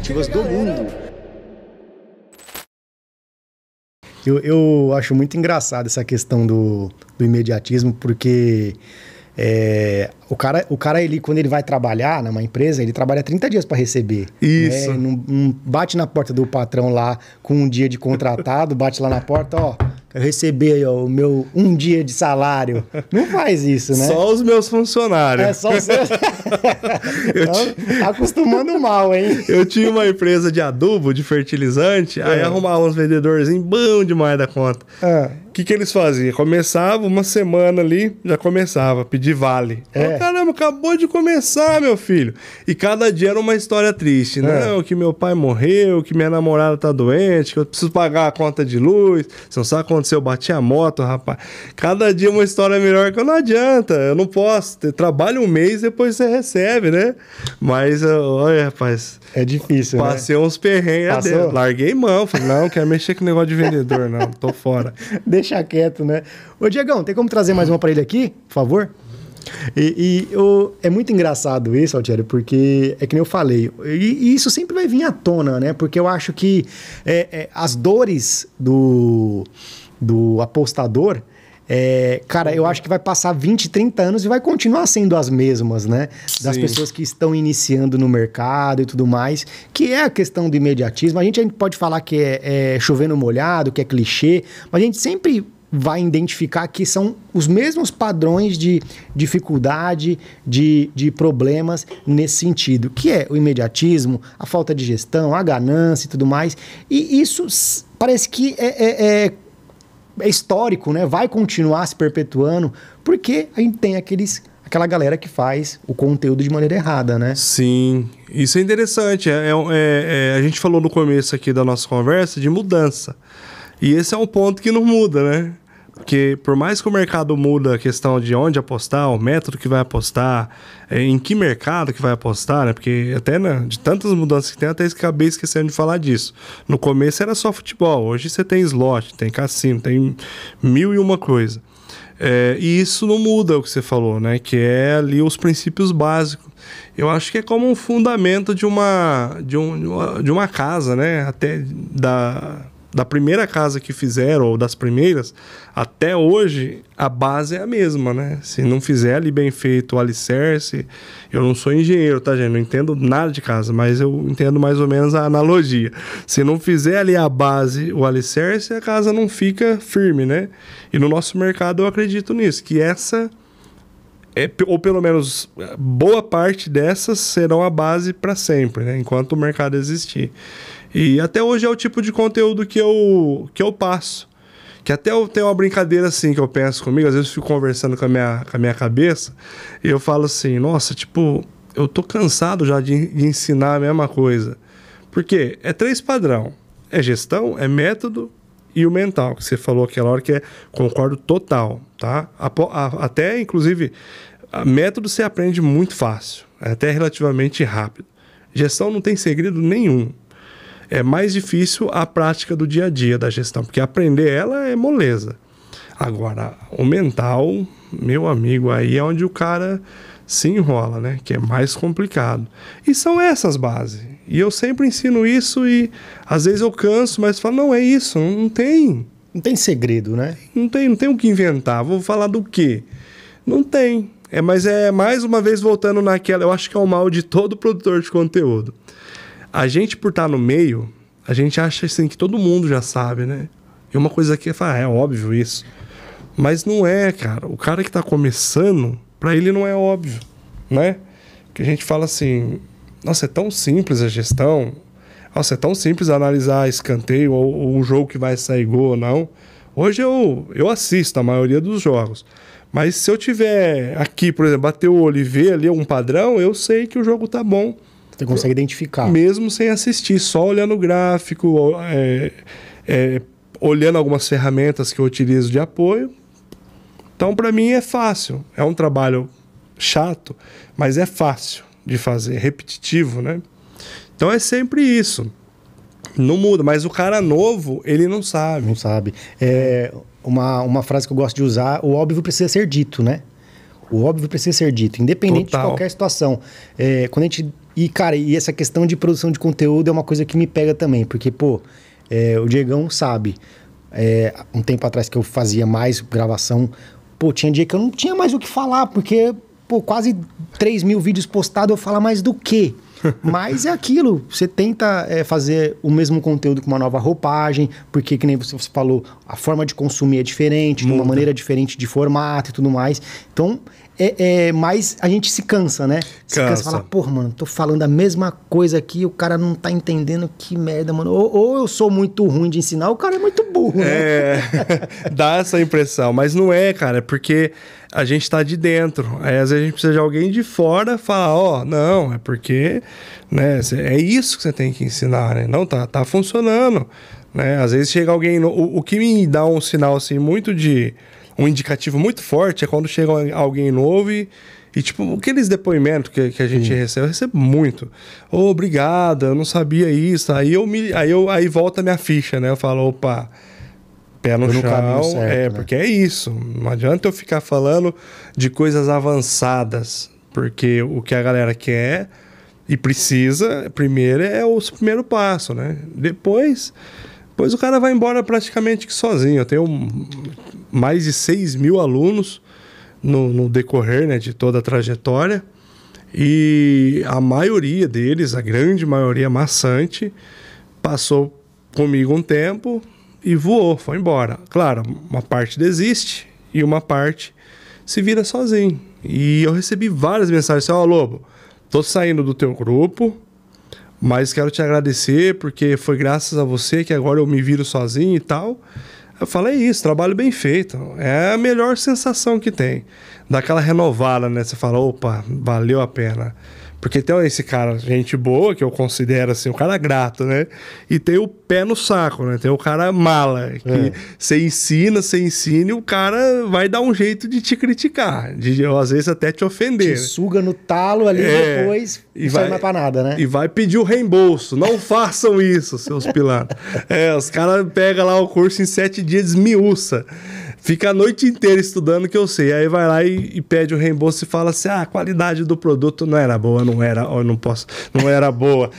esportivas do mundo. Eu, eu acho muito engraçado essa questão do, do imediatismo, porque é, o, cara, o cara, ele, quando ele vai trabalhar numa empresa, ele trabalha 30 dias para receber. Né? Isso. Né? Não, não, bate na porta do patrão lá com um dia de contratado, bate lá na porta, ó eu receber ó, o meu um dia de salário. Não faz isso, né? Só os meus funcionários. É, só os seus. Então, tá acostumando mal, hein? Eu tinha uma empresa de adubo, de fertilizante, é. aí arrumava uns vendedores em bom demais da conta. É. O que, que eles faziam? Começava uma semana ali, já começava, pedir vale. É. Oh, caramba, acabou de começar, meu filho. E cada dia era uma história triste, né? Não, é. que meu pai morreu, que minha namorada tá doente, que eu preciso pagar a conta de luz. Você não sabe aconteceu eu bati a moto, rapaz. Cada dia uma história melhor que eu não adianta, eu não posso. Trabalha um mês depois você recebe, né? Mas, olha, rapaz. É difícil, né? Passei né? uns perrengues. Larguei mão. Falei, não, quero mexer com o negócio de vendedor, não. Tô fora. Deixa deixar quieto, né? Ô, Diegão, tem como trazer mais uma para ele aqui, por favor? E, e é muito engraçado isso, Altiero, porque é que nem eu falei, e, e, isso sempre vai vir à tona, né? Porque eu acho que é, é, as dores do, do apostador, é, cara, eu acho que vai passar 20, 30 anos e vai continuar sendo as mesmas, né? Das Sim. pessoas que estão iniciando no mercado e tudo mais, que é a questão do imediatismo. A gente, a gente pode falar que é, é chovendo molhado, que é clichê, mas a gente sempre vai identificar que são os mesmos padrões de dificuldade, de, de problemas nesse sentido, que é o imediatismo, a falta de gestão, a ganância e tudo mais. E isso parece que é, é, é é histórico, né? Vai continuar se perpetuando, porque a gente tem aqueles aquela galera que faz o conteúdo de maneira errada, né? Sim, isso é interessante. É, é, é, é, a gente falou no começo aqui da nossa conversa de mudança. E esse é um ponto que não muda, né? Porque por mais que o mercado muda a questão de onde apostar, o método que vai apostar, é, em que mercado que vai apostar, né? Porque até né, de tantas mudanças que tem, até acabei esquecendo de falar disso. No começo era só futebol, hoje você tem slot, tem cassino, tem mil e uma coisa. É, e isso não muda o que você falou, né? Que é ali os princípios básicos. Eu acho que é como um fundamento de uma de, um, de uma casa, né? Até da da primeira casa que fizeram, ou das primeiras, até hoje, a base é a mesma, né? Se não fizer ali bem feito o alicerce, eu não sou engenheiro, tá, gente? Não entendo nada de casa, mas eu entendo mais ou menos a analogia. Se não fizer ali a base, o alicerce, a casa não fica firme, né? E no nosso mercado eu acredito nisso, que essa é, ou pelo menos é, boa parte dessas serão a base para sempre, né? enquanto o mercado existir. E até hoje é o tipo de conteúdo que eu, que eu passo. Que até eu tenho uma brincadeira assim que eu penso comigo, às vezes eu fico conversando com a minha, com a minha cabeça e eu falo assim: nossa, tipo, eu tô cansado já de, de ensinar a mesma coisa. Porque é três padrão: é gestão, é método e o mental, que você falou aquela hora que é concordo total, tá? Até, inclusive, método você aprende muito fácil, é até relativamente rápido. Gestão não tem segredo nenhum. É mais difícil a prática do dia a dia da gestão, porque aprender ela é moleza. Agora, o mental, meu amigo, aí é onde o cara se enrola, né? Que é mais complicado. E são essas bases. E eu sempre ensino isso e às vezes eu canso, mas falo, não, é isso, não tem. Não tem segredo, né? Não tem, não tem o que inventar. Vou falar do quê? Não tem. É, mas é mais uma vez voltando naquela, eu acho que é o mal de todo produtor de conteúdo. A gente, por estar no meio, a gente acha assim que todo mundo já sabe, né? E uma coisa que é, falar, ah, é óbvio isso. Mas não é, cara. O cara que está começando, para ele não é óbvio, né? Que a gente fala assim, nossa, é tão simples a gestão. Nossa, é tão simples analisar escanteio ou, ou um jogo que vai sair gol ou não. Hoje eu, eu assisto a maioria dos jogos. Mas se eu tiver aqui, por exemplo, bater o olho e ver ali um padrão, eu sei que o jogo tá bom. Você consegue identificar. Mesmo sem assistir, só olhando o gráfico, é, é, olhando algumas ferramentas que eu utilizo de apoio. Então, para mim, é fácil. É um trabalho chato, mas é fácil de fazer, repetitivo, né? Então é sempre isso. Não muda, mas o cara novo, ele não sabe. Não sabe. É uma, uma frase que eu gosto de usar: o óbvio precisa ser dito, né? O óbvio precisa ser dito, independente Total. de qualquer situação. É, quando a gente. E, cara, e essa questão de produção de conteúdo é uma coisa que me pega também, porque, pô, é, o Diegão sabe. É, um tempo atrás que eu fazia mais gravação, pô, tinha dia que eu não tinha mais o que falar, porque pô, quase 3 mil vídeos postados, eu falo, ah, mais do quê? Mas é aquilo, você tenta é, fazer o mesmo conteúdo com uma nova roupagem, porque, que nem você, falou, a forma de consumir é diferente, de uma maneira diferente de formato e tudo mais. Então, é, é, mais a gente se cansa, né? Se cansa. cansa fala, porra, mano, tô falando a mesma coisa aqui, o cara não tá entendendo que merda, mano. Ou, ou eu sou muito ruim de ensinar, o cara é muito burro, né? É, dá essa impressão, mas não é, cara, é porque a gente tá de dentro. Aí às vezes a gente precisa de alguém de fora falar, ó, oh, não, é porque, né, é isso que você tem que ensinar, né? Não, tá, tá funcionando, né? Às vezes chega alguém, no, o, o que me dá um sinal, assim, muito de um indicativo muito forte é quando chega alguém novo e, e tipo, aqueles depoimentos que, que a gente Sim. recebe, eu recebo muito. Oh, obrigada, eu não sabia isso. Aí eu me. Aí, eu, aí volta a minha ficha, né? Eu falo, opa, pé no, no chão. Certo, é, né? porque é isso. Não adianta eu ficar falando de coisas avançadas. Porque o que a galera quer e precisa, primeiro, é o primeiro passo, né? Depois. Depois o cara vai embora praticamente sozinho. Eu tenho um, mais de 6 mil alunos no, no decorrer né, de toda a trajetória. E a maioria deles, a grande maioria maçante, passou comigo um tempo e voou, foi embora. Claro, uma parte desiste e uma parte se vira sozinho. E eu recebi várias mensagens assim, Ó, oh, Lobo, tô saindo do teu grupo, mas quero te agradecer porque foi graças a você que agora eu me viro sozinho e tal. Eu falei isso, trabalho bem feito. É a melhor sensação que tem daquela renovada, né? Você fala, opa, valeu a pena. Porque tem esse cara, gente boa, que eu considero assim, o um cara grato, né? E tem o pé no saco, né? Tem o cara mala, que é. você ensina, você ensina e o cara vai dar um jeito de te criticar, de às vezes até te ofender. Te né? suga no talo ali é. depois e vai, não vai é pra nada, né? E vai pedir o reembolso. Não façam isso, seus pilantras. é, os caras pegam lá o curso em sete dias, desmiuça. Fica a noite inteira estudando que eu sei. Aí vai lá e, e pede o reembolso e fala assim: ah, a qualidade do produto não era boa, não era, eu não posso, não era boa.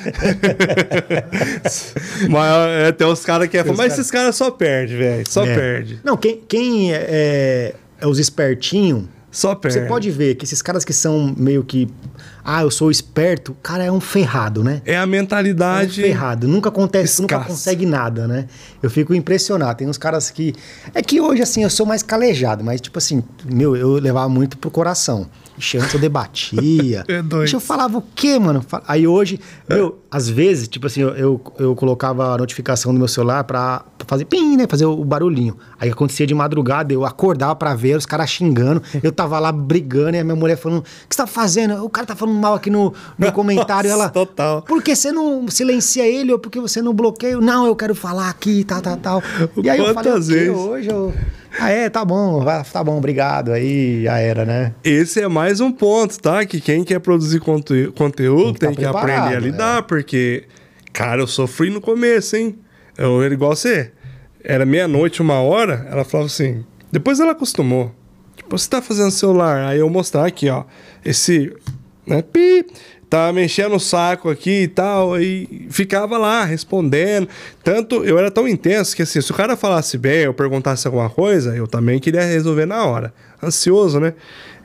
mas é, tem os caras que é, mas cara... esses caras só perde, velho, só é. perde. Não, quem, quem é, é, é os espertinhos só perna. Você pode ver que esses caras que são meio que. Ah, eu sou esperto, cara é um ferrado, né? É a mentalidade. É um ferrado. Nunca acontece, escassa. nunca consegue nada, né? Eu fico impressionado. Tem uns caras que. É que hoje, assim, eu sou mais calejado, mas, tipo assim, meu, eu levava muito pro coração antes eu debatia. é doido. eu falava o quê, mano? Aí hoje, meu, às vezes, tipo assim, eu, eu, colocava a notificação do meu celular pra fazer pim, né? Fazer o barulhinho. Aí acontecia de madrugada, eu acordava pra ver os caras xingando. Eu tava lá brigando e a minha mulher falando: O que você tá fazendo? O cara tá falando mal aqui no, no comentário. Nossa, ela. Total. Por que você não silencia ele ou porque você não bloqueia? Não, eu quero falar aqui, tal, tal, tal. E aí Quantas eu falei: vezes? hoje eu ah, é, tá bom, tá bom, obrigado. Aí já era, né? Esse é mais um ponto, tá? Que quem quer produzir conte conteúdo tem que, tá tem tá que aprender a né? lidar, é. porque, cara, eu sofri no começo, hein? Eu era igual você. Era meia-noite, uma hora, ela falava assim. Depois ela acostumou. Tipo, você tá fazendo celular? Aí eu mostrar aqui, ó. Esse. Né, pi, tava tá mexendo o saco aqui e tal, e ficava lá respondendo. Tanto, eu era tão intenso que assim, se o cara falasse bem ou perguntasse alguma coisa, eu também queria resolver na hora ansioso, né?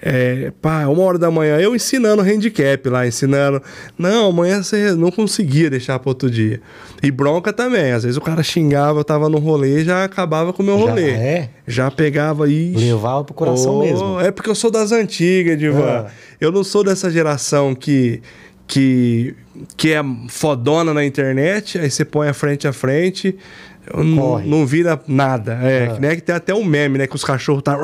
É, pá, uma hora da manhã, eu ensinando handicap lá, ensinando. Não, amanhã você não conseguia deixar para outro dia. E bronca também. Às vezes o cara xingava, eu tava no rolê já acabava com o meu já rolê. É? Já pegava e. Levava pro coração oh, mesmo. É porque eu sou das antigas, Divan. Ah. Eu não sou dessa geração que. que que é fodona na internet, aí você põe a frente a frente, não, não vira nada. É, ah. que, né, que tem até um meme, né? Que os cachorros tá.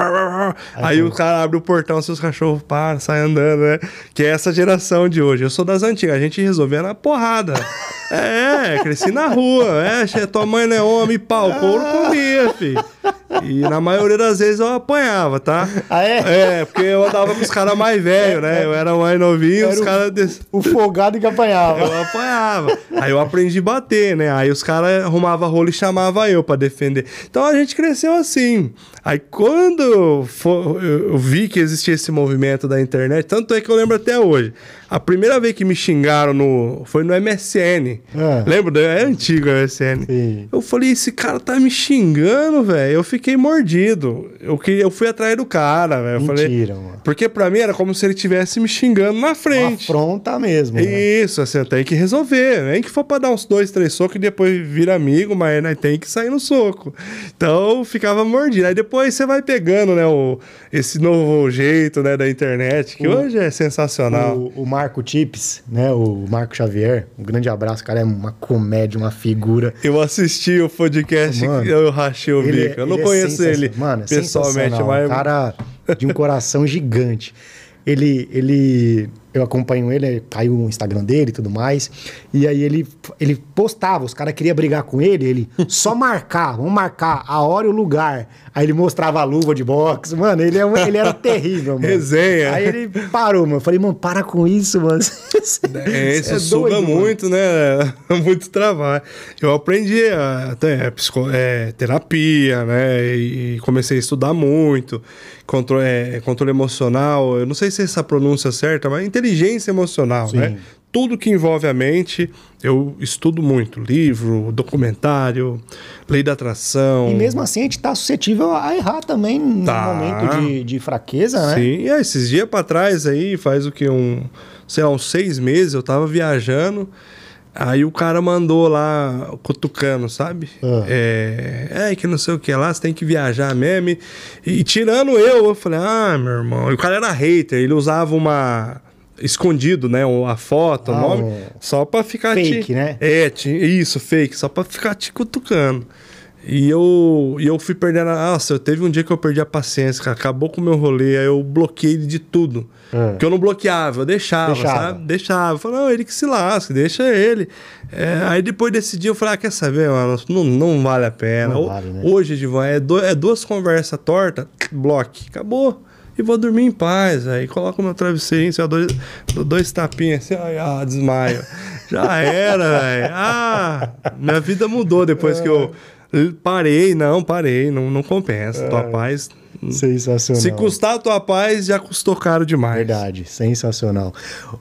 Aí, aí o cara abre o portão, seus assim, cachorros param, saem andando, né? Que é essa geração de hoje. Eu sou das antigas, a gente resolvia na porrada. é, cresci na rua. É, tua mãe não é homem, pau, couro comia, filho. E na maioria das vezes eu apanhava, tá? Ah, é? É, porque eu andava com os caras mais velhos, né? Eu era mais novinho, era os caras. Des... O folgado que apanhava apanhava. Eu apanhava. Aí eu aprendi a bater, né? Aí os caras arrumavam rolo e chamavam eu para defender. Então a gente cresceu assim. Aí quando eu vi que existia esse movimento da internet, tanto é que eu lembro até hoje. A primeira vez que me xingaram no, foi no MSN. É. Lembro? É antigo o MSN. Sim. Eu falei, esse cara tá me xingando, velho. Eu fiquei mordido. Eu, eu fui atrás do cara, velho. Mentira, falei, mano. Porque pra mim era como se ele tivesse me xingando na frente. Uma afronta mesmo. Né? Isso, assim assim, tem que resolver. Nem que for pra dar uns dois, três socos e depois vira amigo, mas né, tem que sair no soco. Então ficava mordido. Aí depois você vai pegando, né, o, esse novo jeito, né, da internet, que o, hoje é sensacional. O, o, Marco Tips, né, o Marco Xavier, um grande abraço, cara, é uma comédia, uma figura. Eu assisti o podcast, Mano, eu rachei o bico. eu é- não ele é conheço é ele Mano, é pessoalmente, mas... Um cara de um coração gigante. Ele, ele eu acompanho ele, caiu o Instagram dele e tudo mais. E aí ele, ele postava, os caras queriam brigar com ele, ele só marcar, vamos marcar a hora e o lugar. Aí ele mostrava a luva de boxe, mano, ele, é ele era terrível, mano. Resenha. Aí ele parou, mano. Eu falei, mano, para com isso, mano. é, isso é suga doido, muito, mano. né? Muito trabalho. Eu aprendi até psico, é, terapia, né? E comecei a estudar muito, controle, é, controle emocional. Eu não sei se essa pronúncia é certa, mas inteligência emocional, né? Sim. né? Tudo que envolve a mente, eu estudo muito. Livro, documentário, lei da atração. E mesmo assim a gente está suscetível a errar também no tá. momento de, de, fraqueza, né? Sim, e aí, ah, esses dias para trás aí, faz o que? Um, sei lá, uns seis meses, eu tava viajando. Aí o cara mandou lá, cutucando, sabe? Ah. É, é, que não sei o que lá, você tem que viajar mesmo. E, e, tirando eu, eu falei, ah, meu irmão. E o cara era hater, ele usava uma escondido, né? A foto, ah, o nome. É. Só pra ficar fake, te... né? É, te... isso, fake. Só pra ficar te cutucando. E eu, e eu fui perdendo. A... Nossa, eu teve um dia que eu perdi a paciência, cara. Acabou com o meu rolê, aí eu bloqueei de tudo. É. Que eu não bloqueava, eu deixava, deixava. sabe? Deixava. Falei, não, ele que se lasque, deixa ele. É, aí depois desse dia eu falei, ah, quer saber, mano? Não, não vale a pena. Não vale, né? Hoje, Divan, é, do... é duas conversas tortas, bloque. Acabou vou dormir em paz. Aí coloco meu travesseiro, eu assim, dois, dois tapinhas assim, ai, ah, desmaio. Já era, velho. Ah, minha vida mudou depois que eu parei, não, parei, não, não compensa. Tua é. paz hum, Sensacional. Se custar a tua paz, já custou caro demais. Verdade, sensacional.